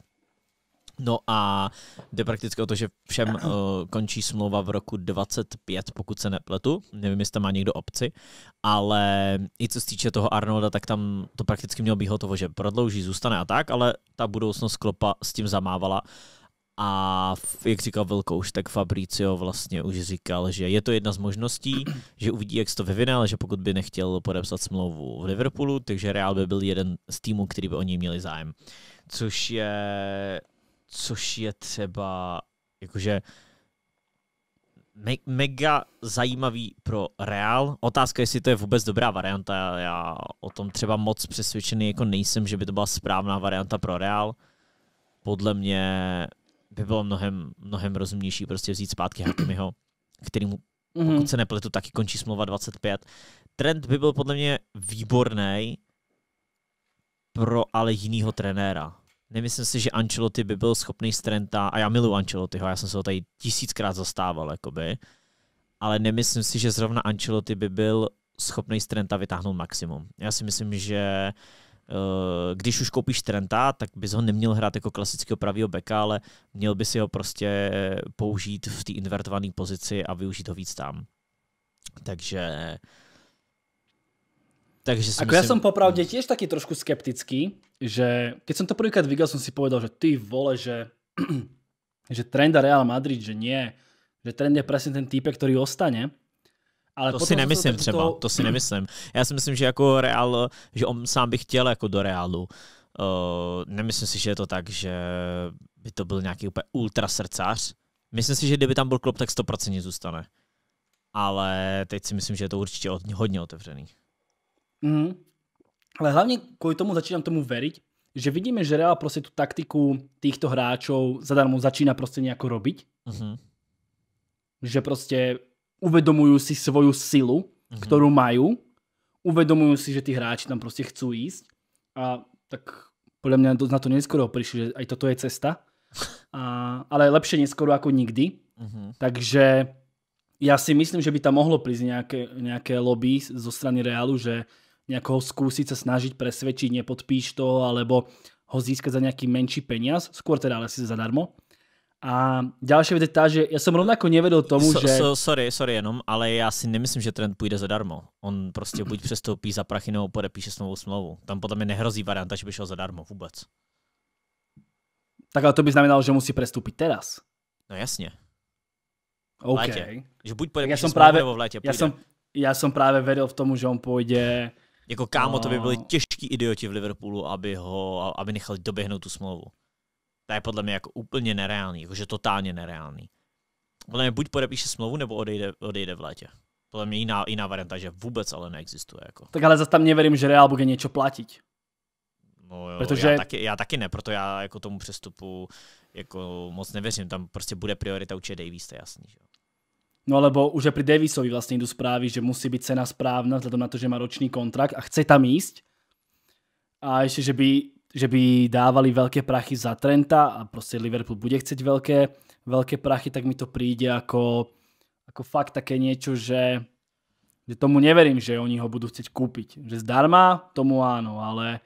No a jde prakticky o to, že všem uh, končí smlouva v roku 25, pokud se nepletu. Nevím, jestli tam má někdo obci, ale i co se týče toho Arnolda, tak tam to prakticky mělo být hotovo, že prodlouží, zůstane a tak, ale ta budoucnost Klopa s tím zamávala. A jak říkal už, tak Fabricio vlastně už říkal, že je to jedna z možností, že uvidí, jak se to vyvine, ale že pokud by nechtěl podepsat smlouvu v Liverpoolu, takže Real by byl jeden z týmů, který by o něj měli zájem. Což je což je třeba jakože me- mega zajímavý pro Real. Otázka, jestli to je vůbec dobrá varianta. Já o tom třeba moc přesvědčený jako nejsem, že by to byla správná varianta pro Real. Podle mě by bylo mnohem, mnohem rozumnější prostě vzít zpátky Hakimiho, který mu, mhm. pokud se nepletu, taky končí smlouva 25. Trend by byl podle mě výborný pro ale jinýho trenéra. Nemyslím si, že Ancelotti by byl schopný z Trenta, a já miluji Ancelottiho, já jsem se ho tady tisíckrát zastával, jakoby, ale nemyslím si, že zrovna Ancelotti by byl schopný z Trenta vytáhnout maximum. Já si myslím, že eh, když už koupíš Trenta, tak bys ho neměl hrát jako klasického pravého beka, ale měl by si ho prostě použít v té invertované pozici a využít ho víc tam. Takže takže si Ako myslím... ja som popravde tiež taký trošku skeptický, že keď som to prvýkrát videl, som si povedal, že ty vole, že, že trend a Real Madrid, že nie, že trend je presne ten týpek, ktorý ostane. Ale to si nemyslím to, třeba, to... to si nemyslím. Já si myslím, že jako Real, že on sám by chtěl jako do Realu. Uh, nemyslím si, že je to tak, že by to byl nějaký úplně ultra srdcář. Myslím si, že kdyby tam byl klub, tak 100% zůstane. Ale teď si myslím, že je to určitě hodně otevřený. Mm. Ale hlavne kvôli tomu začínam tomu veriť, že vidíme, že Real proste tú taktiku týchto hráčov zadarmo začína proste nejako robiť. Mm -hmm. Že proste uvedomujú si svoju silu, mm -hmm. ktorú majú. Uvedomujú si, že tí hráči tam proste chcú ísť. A tak podľa mňa na to neskoro prišli, že aj toto je cesta. A, ale lepšie neskoro ako nikdy. Mm -hmm. Takže ja si myslím, že by tam mohlo prísť nejaké, nejaké lobby zo strany Realu, že nejako skúsiť sa snažiť presvedčiť, nepodpíš to, alebo ho získať za nejaký menší peniaz, skôr teda ale si zadarmo. A ďalšia vec je tá, že já jsem rovnako nevedel tomu, so, že... So, sorry, sorry jenom, ale já si nemyslím, že trend půjde zadarmo. On prostě buď přestoupí za prachy nebo podepíše s novou smlouvu. Tam potom mě nehrozí varianta, že by šel zadarmo vůbec. Tak ale to by znamenalo, že musí prestúpiť teraz. No jasne. OK. létě. Že buď podepíše ja jsem smlouvu, nebo v lete Ja Já jsem, som práve právě v tomu, že on půjde jako kámo, to by byli těžký idioti v Liverpoolu, aby ho, aby nechali doběhnout tu smlouvu. To je podle mě jako úplně nereálný, jakože totálně nereálný. Podle mě buď podepíše smlouvu, nebo odejde, odejde v létě. Podle mě jiná, jiná varianta, že vůbec ale neexistuje. Jako. Tak ale zase tam nevěřím, že Real bude něco platit. No jo, protože... já, taky, já taky ne, proto já jako tomu přestupu jako moc nevěřím. Tam prostě bude priorita určitě Davies, to je jasný. Že? No lebo už aj pri Davisovi vlastne idú správy, že musí byť cena správna vzhľadom na to, že má ročný kontrakt a chce tam ísť. A ešte, že by, že by dávali veľké prachy za Trenta a proste Liverpool bude chceť veľké, veľké prachy, tak mi to príde ako, ako fakt také niečo, že, že tomu neverím, že oni ho budú chcieť kúpiť. Že zdarma, tomu áno, ale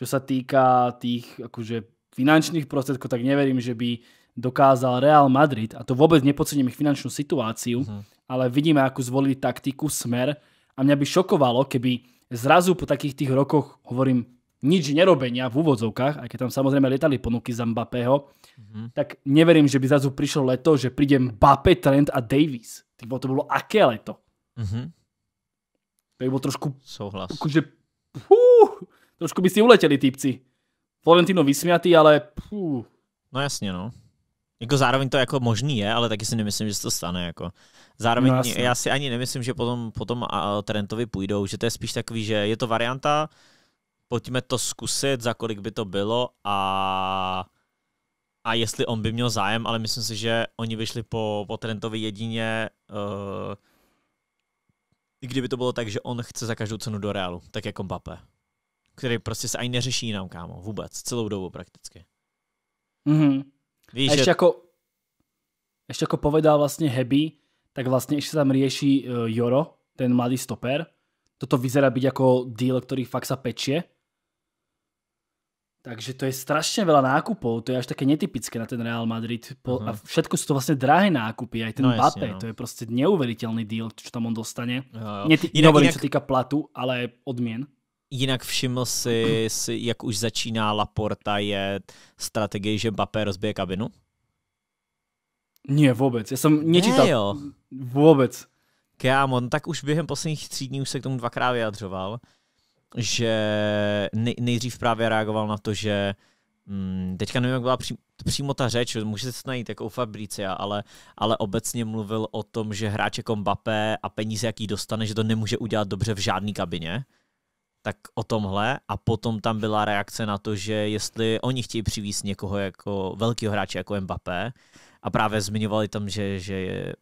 čo sa týka tých akože finančných prostriedkov, tak neverím, že by, dokázal Real Madrid, a to vôbec nepocením ich finančnú situáciu, mm -hmm. ale vidíme, ako zvolili taktiku, smer a mňa by šokovalo, keby zrazu po takých tých rokoch, hovorím, nič nerobenia v úvodzovkách, aj keď tam samozrejme letali ponuky za Mbappého, mm-hmm. tak neverím, že by zrazu prišlo leto, že príde Mbappé, Trent a Davis. Ty to bolo aké leto? Mm-hmm. To by bol trošku... Souhlas. Akože, pú, trošku by si uleteli, typci. Florentino vysmiatý, ale... Pú. No jasne, no. Jako zároveň to jako možný je, ale taky si nemyslím, že se to stane. Jako. Zároveň no, já si ani nemyslím, že potom, potom Trentovi půjdou, že to je spíš takový, že je to varianta, pojďme to zkusit, za kolik by to bylo a a jestli on by měl zájem, ale myslím si, že oni vyšli po, po Trentovi jedině, uh, kdyby to bylo tak, že on chce za každou cenu do Realu, tak jako Mbappé, který prostě se ani neřeší nám, kámo, vůbec, celou dobu prakticky. Mhm. Víš, ešte, že... ako, ešte ako povedal vlastne Heby, tak vlastne ešte tam rieši uh, Joro, ten mladý stoper. Toto vyzerá byť ako deal, ktorý fakt sa pečie. Takže to je strašne veľa nákupov, to je až také netypické na ten Real Madrid. Po, uh-huh. A všetko sú to vlastne drahé nákupy, aj ten no, Bape, no. to je proste neuveriteľný deal, čo tam on dostane. Uh, -huh. Nehovorím, inak... čo týka platu, ale odmien. Jinak všiml si, si, jak už začíná Laporta, je strategie, že Mbappé rozbije kabinu? Ne, vůbec. Já jsem nečítal. Ne, jo. Vůbec. Kámo, tak už během posledních tří dní už se k tomu dvakrát vyjadřoval, že nejdřív právě reagoval na to, že Hmm, teďka nevím, jak byla při, přímo ta řeč, můžete se najít jako u Fabricia, ale, ale obecně mluvil o tom, že hráč jako Mbappé a peníze, jaký dostane, že to nemůže udělat dobře v žádné kabině tak o tomhle a potom tam byla reakce na to, že jestli oni chtějí přivést někoho jako velkého hráče jako Mbappé a právě zmiňovali tam, že, že je,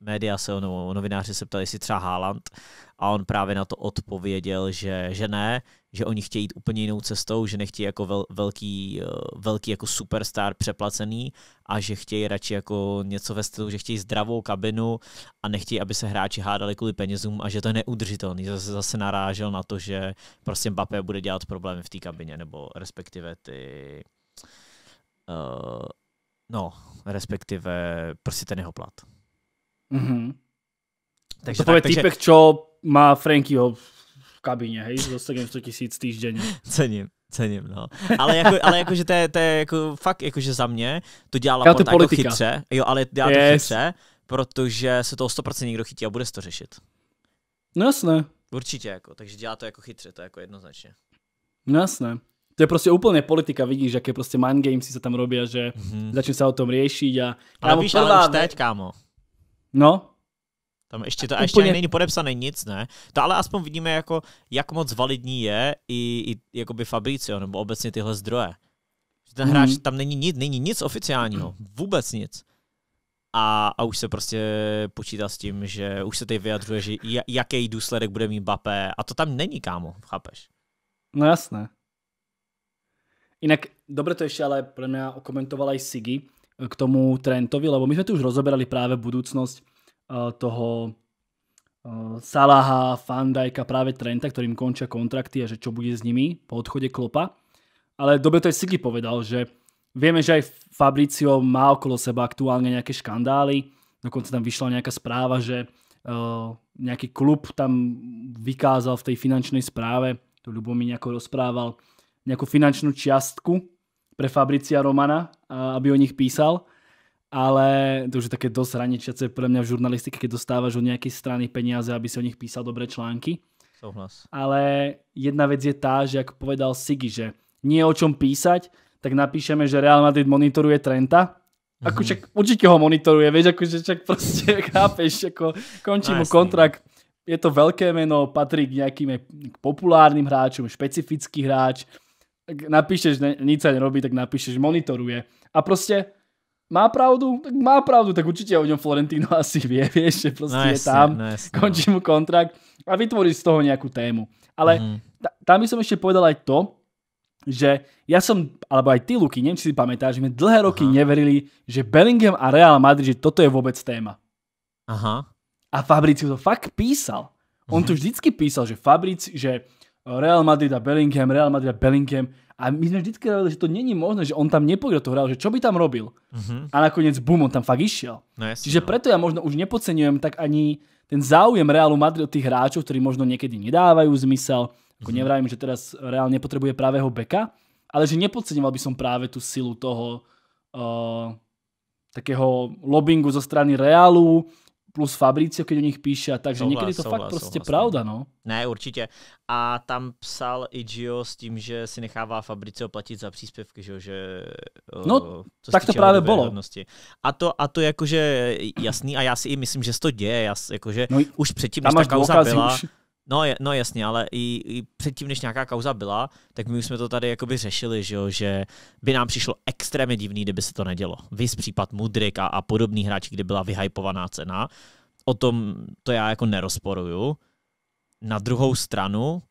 média se, o novináři se ptali, jestli třeba Haaland a on právě na to odpověděl, že, že ne, že oni chtějí jít úplně jinou cestou, že nechtějí jako vel, velký, eh, velký jako superstar přeplacený a že chtějí radši jako něco ve stylu, že chtějí zdravou kabinu a nechtějí, aby se hráči hádali kvůli penězům a že to je neudržitelný. Zase, zase narážel na to, že prostě Mbappé bude dělat problémy v té kabině, nebo respektive ty... Uh, no, respektive prostě ten jeho plat. Mm-hmm. Takže to tak, je takže... týpek, čo má Frankyho v kabině, hej, za 100 tisíc týždenně. Cením. Cením, no. Ale, jako, ale jako, že to je, to je jako, fakt jako, že za mě to dělá Laport jako politika. chytře. Jo, ale dělá yes. to chytře, protože se toho 100% někdo chytí a bude se to řešit. No jasné. Určitě, jako, takže dělá to jako chytře, to je jako jednoznačně. No jasné. To je prostě úplně politika, vidíš, jaké prostě mind games si se tam robí a že mm-hmm. začne se o tom řešit. a... Ale víš, ale už teď, kámo. No? Tam ještě to, a ještě úplně... není podepsané nic, ne? To ale aspoň vidíme, jako, jak moc validní je i, i jakoby Fabricio, nebo obecně tyhle zdroje. Ten hmm. tam není nic, není nic oficiálního, vůbec nic. A, a už se prostě počítá s tím, že už se tady vyjadřuje, že jaký důsledek bude mít Bape. A to tam není, kámo, chápeš? No jasné. Inak dobře to ještě, ale pro mě okomentovala i Sigi k tomu Trentovi, lebo my jsme tu už rozoberali právě budoucnost. Eh, toho eh, Salaha, Fandajka, práve Trenta, ktorým končia kontrakty a že čo bude s nimi po odchode Klopa. Ale dobre to aj Sigi povedal, že vieme, že aj Fabricio má okolo seba aktuálne nejaké škandály, dokonca tam vyšla nejaká správa, že uh, eh, nejaký klub tam vykázal v tej finančnej správe, to Ľubo mi nejako rozprával, nejakú finančnú čiastku pre Fabricia Romana, aby o nich písal ale to už je také dosť hraničiace pro mňa v žurnalistike, keď dostávaš od nejakej strany peniaze, aby si o nich písal dobré články. Souhlas. Ale jedna vec je tá, že ako povedal Sigi, že nie je o čom písať, tak napíšeme, že Real Madrid monitoruje Trenta. Ako mhm. však mm -hmm. určite ho monitoruje, vieš, že však proste chápeš, ako končí mu kontrakt. No. Je to veľké meno, patrí k nejakým populárnym hráčom, špecifický hráč. Napíšeš, ne, nic sa nerobí, tak napíšeš, monitoruje. A proste má pravdu, tak má pravdu, tak určitě o něm Florentino asi vě, víš, že prostě no, je jasný, tam, no, jasný, no. končí mu kontrakt a vytvoří z toho nějakou tému. Ale mm. ta, tam by som ešte povedal aj to, že ja som, alebo aj ty, Luky, neviem, či si pamätáš, že sme dlhé roky Aha. neverili, že Bellingham a Real Madrid, že toto je vôbec téma. Aha. A Fabricio to fakt písal. On mhm. to vždycky písal, že Fabric, že Real Madrid a Bellingham, Real Madrid a Bellingham, a my sme vždycky hovorili, že to není možné, že on tam nepojde do toho hral, že čo by tam robil. Uh mhm. -huh. A nakoniec, bum, on tam fakt išiel. No, jasný, Čiže no. preto ja možno už nepodceňujem tak ani ten záujem Realu Madrid od tých hráčov, ktorí možno niekedy nedávajú zmysel. Ako mm-hmm. že teraz Real nepotrebuje pravého beka, ale že nepodceňoval by som práve tú silu toho uh, takého lobbingu zo strany Realu, plus Fabricio, keď o nich píše a tak, že to souhlas, fakt prostě souhlas, pravda, no. Ne, určitě. A tam psal i Gio s tím, že si nechává Fabricio platit za příspěvky, že, že eh, No, co tak to právě bylo. Hodnosti. A to, a to jakože jasný, a já si i myslím, že se to děje, jas, jakože no, už předtím, když ta kauza byla, už. No, je, no jasně, ale i, i předtím, než nějaká kauza byla, tak my už jsme to tady jakoby řešili, že, jo, že by nám přišlo extrémně divný, kdyby se to nedělo. Vys případ Mudrik a, a podobný hráč, kdy byla vyhypovaná cena. O tom to já jako nerozporuju. Na druhou stranu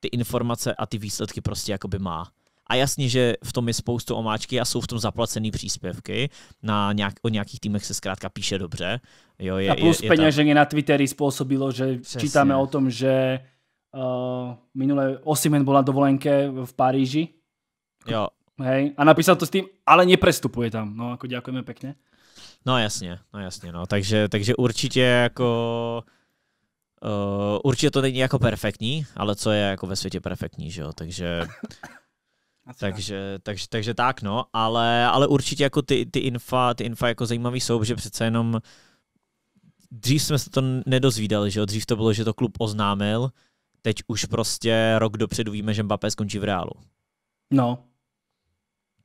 ty informace a ty výsledky prostě jakoby má. A jasně, že v tom je spoustu omáčky a jsou v tom zaplacený příspěvky. Na nějak, o nějakých týmech se zkrátka píše dobře. Jo, je, a plus je, je peňaženie tak... na Twittery způsobilo, že Přesně. čítáme o tom, že uh, minule Osimen byl na dovolenke v Paríži. Jo. Hej, a napísal to s tím, ale neprestupuje tam. No, jako děkujeme pěkně. No jasně, no jasně, no. Takže, takže určitě jako... Uh, určitě to není jako perfektní, ale co je jako ve světě perfektní, že jo? Takže takže, takže, takže tak, no, ale, ale určitě jako ty, ty infa, ty infa jako zajímavý jsou, že přece jenom dřív jsme se to nedozvídali, že jo, dřív to bylo, že to klub oznámil, teď už prostě rok dopředu víme, že Mbappé skončí v Reálu. No.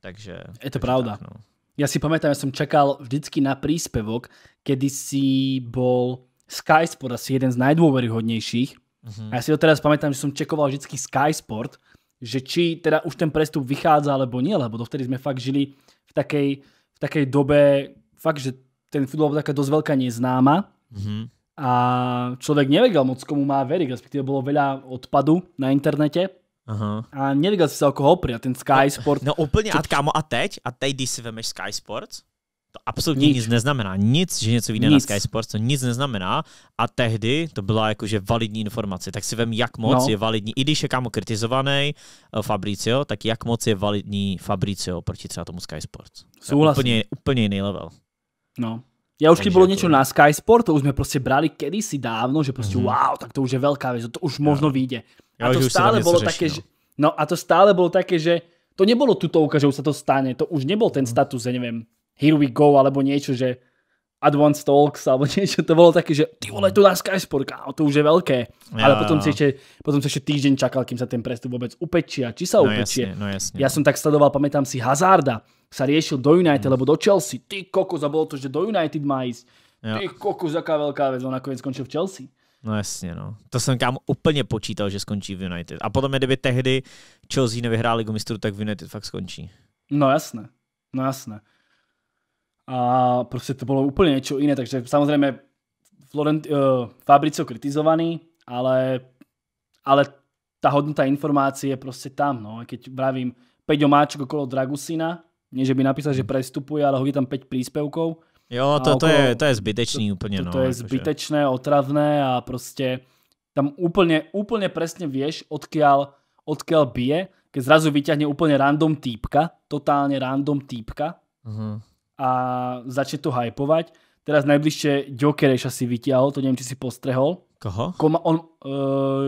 Takže. Je to takže pravda. Tak, no. Já si pamätám, že jsem čekal vždycky na príspevok, kedy si bol Sky Sport asi jeden z najdôveryhodnejších. Uh-huh. Mhm. A já si to teraz pamätám, že jsem čekoval vždycky Sky Sport, že či teda už ten prestup vychádza alebo nie, lebo dovtedy sme fakt žili v takej, v takej dobe, fakt, že ten futbol bol taká dosť veľká neznáma mm-hmm. a človek nevedel moc komu má veriť, respektíve bolo veľa odpadu na internete, Aha. A nevěděl si se o koho opřít, ten Sky no, Sport. No, no úplně, a kámo, a teď? A teď, když si vemeš Sky Sports, to absolutně nic, nic neznamená. Nic, že něco vyjde na Sky Sports, to nic neznamená. A tehdy to byla jakože validní informace. Tak si vem, jak moc no. je validní, i když je kámo kritizovaný eh, Fabricio, tak jak moc je validní Fabricio proti třeba tomu Sky Sports. Souhlasím. Úplně, úplně jiný level. No. Já už, když bylo jako- něco na Sky Sport, to už jsme prostě brali kedysi dávno, že prostě mm-hmm. wow, tak to už je velká věc, to už možno možno vyjde. A to stále bylo také, no. že, no a to stále bylo také, že to nebolo tutovka, že už sa to stane, to už nebol ten mhm. status, ja neviem, Here we go, alebo niečo, že Advanced Talks, alebo niečo, to bolo také, že ty vole, tu na Sky Sport, kámo, to už je veľké. Ja, Ale potom si, ešte, potom si ešte týždeň čakal, kým sa ten prestup vôbec upečia, či sa no upečie. Jasne, no jasne. Ja som tak sledoval, pamätám si Hazarda, sa riešil do United, mm. lebo do Chelsea, ty kokos, a bolo to, že do United má ísť. Ja. Ty kokos, aká veľká vec, on nakoniec skončil v Chelsea. No jasně, no. To jsem kam úplně počítal, že skončí v United. A potom, kdyby tehdy Chelsea nevyhráli Ligu mistrů, tak v United fakt skončí. No jasné, no jasné a prostě to bylo úplně niečo iné, takže samozrejme Florent, uh, Fabricio kritizovaný, ale, ale tá hodnota informácie je proste tam, no. Keď vravím 5 omáčok okolo Dragusina, nie že by napísal, že mhm. prestupuje, ale hodí tam 5 príspevkov. Jo, to, okolo, to, je, to je zbytečný to, úplne. To, no, to je akože. zbytečné, otravné a proste tam úplne, úplne presne vieš, odkiaľ, odkiaľ bije, keď zrazu vyťahne úplne random týpka, totálne random týpka, uh-huh a začne to hypovať. Teraz najbližšie Gyokereša si vytiahol, to neviem, či si postrehol. Koho? Koma, on, uh, e,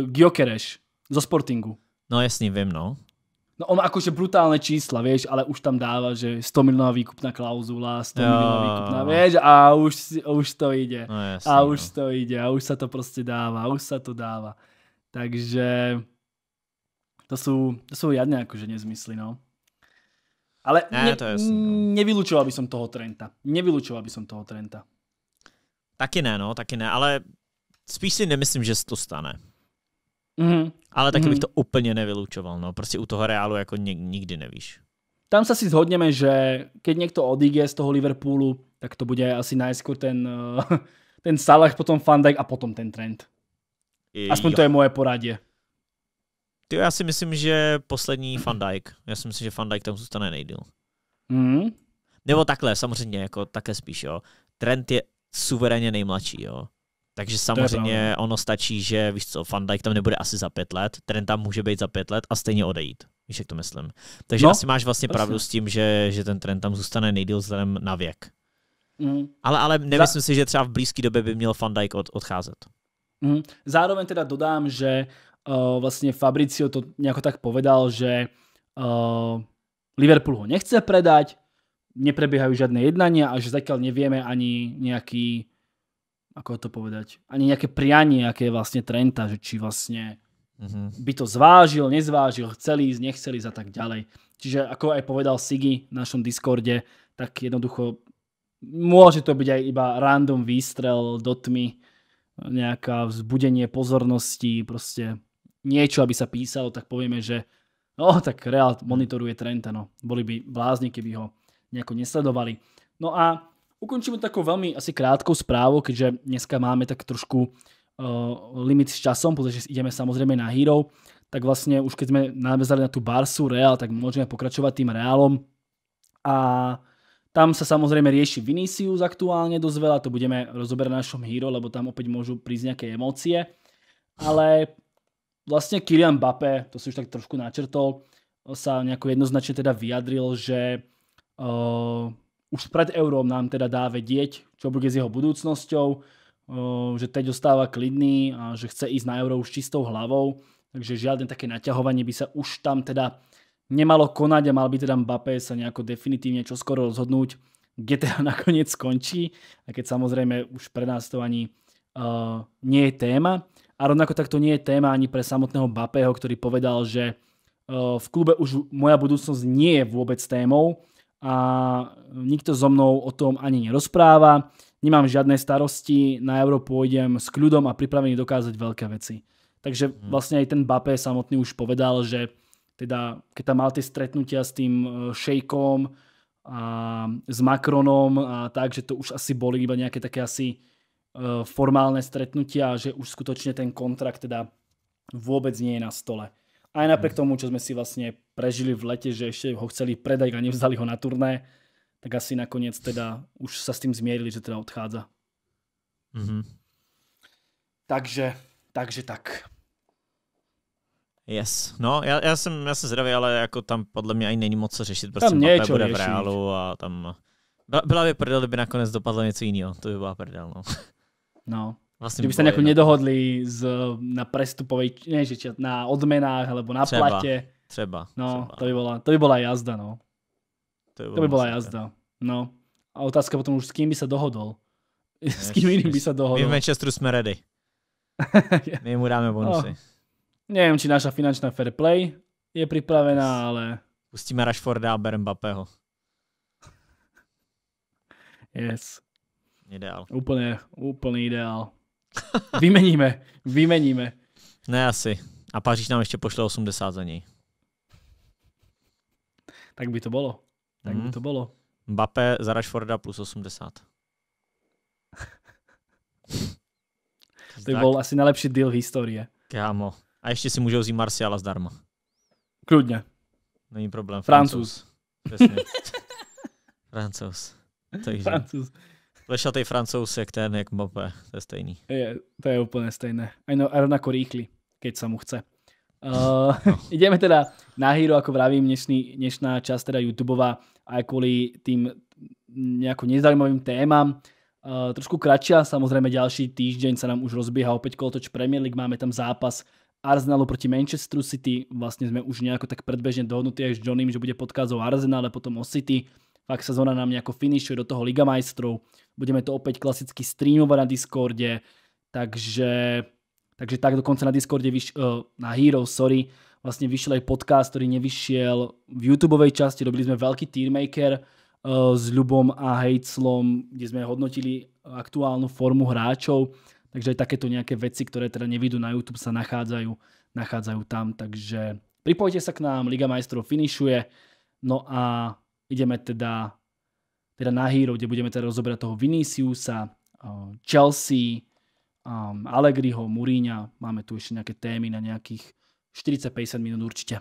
Gyokereš zo Sportingu. No jasný, viem, no. No on má akože brutálne čísla, vieš, ale už tam dáva, že 100 milionová výkupná klauzula, 100 milionová výkupná, vieš, a už, už to ide. No jasný, a no. už no. to ide, a už sa to proste dáva, a už sa to dáva. Takže to sú, to sú jadne akože nezmysly, no. Ale ne, ne, to je jasný, no. nevylučoval by som toho Trenta. Nevylučoval by som toho Trenta. Taky ne, no, taky ne, ale spíš si nemyslím, že se to stane. Mm-hmm. Ale taky mm-hmm. bych mhm. to úplně nevylučoval, no. Prostě u toho Reálu jako nikdy nevíš. Tam se si zhodneme, že keď někdo odíde z toho Liverpoolu, tak to bude asi najskôr ten, eh, ten Salah, potom Van Dijk a potom ten Trent. Aspoň jo. to je moje poradie. Ty, já si myslím, že poslední Van Dijk. Já si myslím, že Van Dijk tam zůstane nejdíl. Mm. Nebo takhle, samozřejmě, jako také spíš, jo. Trent je suverénně nejmladší, jo. Takže samozřejmě ono stačí, že víš co, Van Dijk tam nebude asi za pět let, Trent tam může být za pět let a stejně odejít. Víš, jak to myslím. Takže no, asi máš vlastně vlastně. pravdu s tím, že, že ten Trent tam zůstane nejdíl vzhledem na věk. Mm. Ale, ale nemyslím za... si, že třeba v blízké době by měl Van Dijk od, odcházet. Mm. Zároveň teda dodám, že uh, eh, vlastne Fabricio to nejako tak povedal, že uh, Liverpool ho nechce predať, neprebiehajú žiadne jednania a že zatiaľ nevieme ani nejaký ako to povedať, ani nejaké prianie, aké je vlastne Trenta, že či vlastne mm-hmm. by to zvážil, nezvážil, chcel ísť, nechcel ísť a tak ďalej. Čiže ako aj povedal Sigi v našom Discorde, tak jednoducho môže to byť aj iba random výstrel do tmy, nejaká vzbudenie pozornosti, proste niečo, aby sa písalo, tak povieme, že no tak Real monitoruje Trenta, no boli by blázni, keby ho nejako nesledovali. No a ukončíme takou veľmi asi krátkou správou, keďže dneska máme tak trošku uh, limit s časom, pretože ideme samozrejme na hero, tak vlastne už keď sme navezali na tú Barsu Real, tak môžeme pokračovať tým Realom a tam sa samozrejme rieši Vinicius aktuálne dosť veľa, to budeme rozoberať na našom hero, lebo tam opäť môžu prísť nejaké emócie. Ale vlastne Kylian Mbappé, to si už tak trošku načrtol, sa nejako jednoznačne teda vyjadril, že uh, už pred eurom nám teda dá vedieť, čo bude s jeho budúcnosťou, uh, že teď ostáva klidný a že chce ísť na euro už čistou hlavou, takže žiadne také naťahovanie by sa už tam teda nemalo konať a mal by teda Mbappé sa nejako definitívne čoskoro rozhodnúť, kde teda nakoniec skončí, a keď samozrejme už pre nás to ani uh, nie je téma. A rovnako tak to nie je téma ani pre samotného Bapeho, ktorý povedal, že e, v klube už moja budúcnosť nie je vôbec témou a nikto so mnou o tom ani nerozpráva. Nemám žiadne starosti, na euro pôjdem s kľudom a pripravený dokázať veľké veci. Takže mhm. vlastne aj ten Bape samotný už povedal, že teda, keď tam mal tie stretnutia s tým e, šejkom a s Macronom a tak, že to už asi boli iba nejaké také asi Eh, formálne stretnutia, že už skutočne ten kontrakt teda vôbec nie je na stole. Aj napriek mhm. tomu, čo sme si vlastne prežili v lete, že ešte ho chceli predať a nevzdali ho na turné, tak asi nakoniec teda už sa s tým zmierili, že teda odchádza. Mm-hmm. Takže, takže tak. Yes, no já, já, jsem, já jsem zdravý, ale jako tam podle mě ani není moc co řešit, protože tam Mbappé bude v Reálu a tam byla by prdel, kdyby nakonec dopadlo něco jiného, to by byla prdel, no. No. Vlastne Kdyby sa nejako nedohodli z, na prestupovej, ne, že na odmenách alebo na třeba, plate. Třeba. No, třeba. To, by bola, to by bola jazda, no. To by, to by bola jazda. No. A otázka potom už, s kým by sa dohodol? Než, s kým iným by sa dohodol? My v Manchesteru sme ready. My mu dáme bonusy. No. Neviem, či naša finančná fair play je pripravená, ale... Pustíme Rashforda a berem Bapého. Yes. Ideál. Úplně, úplný ideál. vymeníme, vymeníme. Ne asi. A Paříž nám ještě pošle 80 za něj. Tak by to bylo. Tak mm. by hmm. to bylo. Mbappé za Rashforda plus 80. to by byl asi nejlepší deal v historii Kámo. A ještě si můžou vzít Marciala zdarma. Kludně. Není problém. Francouz. Francouz. Přesně. Francouz. je Francouz. Plešatý jak ten jak Mbappé, to je stejný. Je, to je úplně stejné. Ano, a rovnako rýchly, keď sa mu chce. Uh, no. ideme teda na hýru, ako vravím, dnešný, dnešná časť teda YouTubeová aj kvôli tým nejako nezaujímavým témam. Uh, trošku kratšia, samozrejme ďalší týždeň sa nám už rozbieha opäť kolotoč Premier League, máme tam zápas Arsenalu proti Manchesteru City, vlastne sme už nejako tak predbežne dohodnutí aj s Johnnym, že bude podkaz o Arsenale, potom o City, fakt sezóna nám nejako finišuje do toho Liga majstrov. Budeme to opäť klasicky streamovať na Discorde, takže, takže tak dokonca na Discorde, vyš, uh, na Hero, sorry, vlastne vyšiel aj podcast, ktorý nevyšiel v YouTubeovej časti, robili sme veľký teammaker uh, s Ľubom a Hejclom, kde sme hodnotili aktuálnu formu hráčov, takže aj takéto nejaké veci, ktoré teda nevidú na YouTube, sa nachádzajú, nachádzajú tam, takže pripojte sa k nám, Liga majstrov finišuje, no a ideme teda, teda na Hero, kde budeme teda rozoberať toho Viniciusa, eh, Chelsea, um, Allegriho, Mourinho, Máme tu ešte nejaké témy na nejakých 40-50 minut určitě.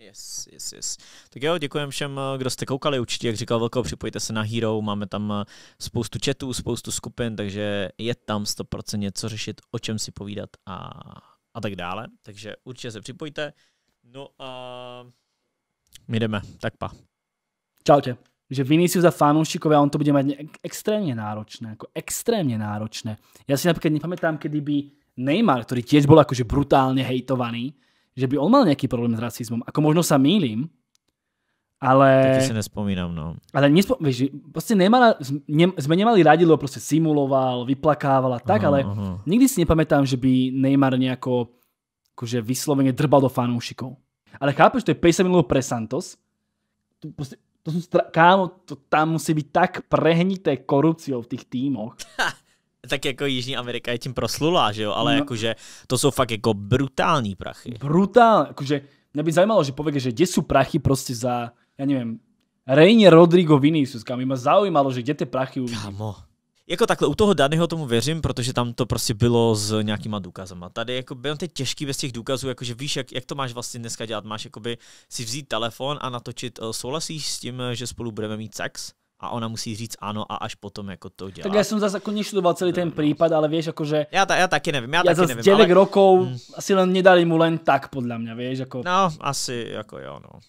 Yes, yes, yes. Tak jo, děkujem všem, eh, kdo jste koukali. Určitě, jak říkal Velko, připojte se na Hero. Máme tam eh, spoustu chatů, spoustu skupin, takže je tam 100% co řešit, o čem si povídat a, a tak dále. Takže určitě se připojte. No a my jdeme. Tak pa. Čaute. Že Vinicius a fanúšikovia, on to bude mať extrémne náročné. Ako extrémne náročné. Ja si napríklad nepamätám, kedy by Neymar, ktorý tiež bol akože brutálne hejtovaný, že by on mal nejaký problém s rasizmom. Ako možno sa mýlim, ale... Taky si nespomínam, no. Ale nespo... Víš, proste Neymar sme nemali radi, lebo prostě simuloval, vyplakával a tak, aha, ale aha. nikdy si nepamätám, že by Neymar nejako akože vyslovene drbal do fanúšikov. Ale chápeš, to je 50 minulého pre Santos. Prostě to sú stra... Kámo, to tam musí byť tak prehnité korupciou v tých týmoch. tak jako Jižní Amerika je tím proslulá, že jo, ale no. jakože to jsou fakt jako brutální prachy. Brutální, jakože mě by zajímalo, že pověk, že kde jsou prachy prostě za, já nevím, Rejně Rodrigo Vinicius, kam by mě zaujímalo, že kde ty prachy uvidí. Kámo, jako takhle, u toho daného tomu věřím, protože tam to prostě bylo s nějakýma důkazama. Tady jako byl to těžký bez těch důkazů, jakože víš, jak, jak, to máš vlastně dneska dělat. Máš jakoby si vzít telefon a natočit, eh, souhlasíš s tím, eh, že spolu budeme mít sex? a ona musí říct ano a až potom jako to dělá. Tak já jsem zase jako neštudoval celý ten případ, ale víš, jakože... Já, ta, já taky nevím, já, já taky nevím. ale... rokov hmm. asi len nedali mu len tak, podle mě, víš, jako... No, asi jako jo, no.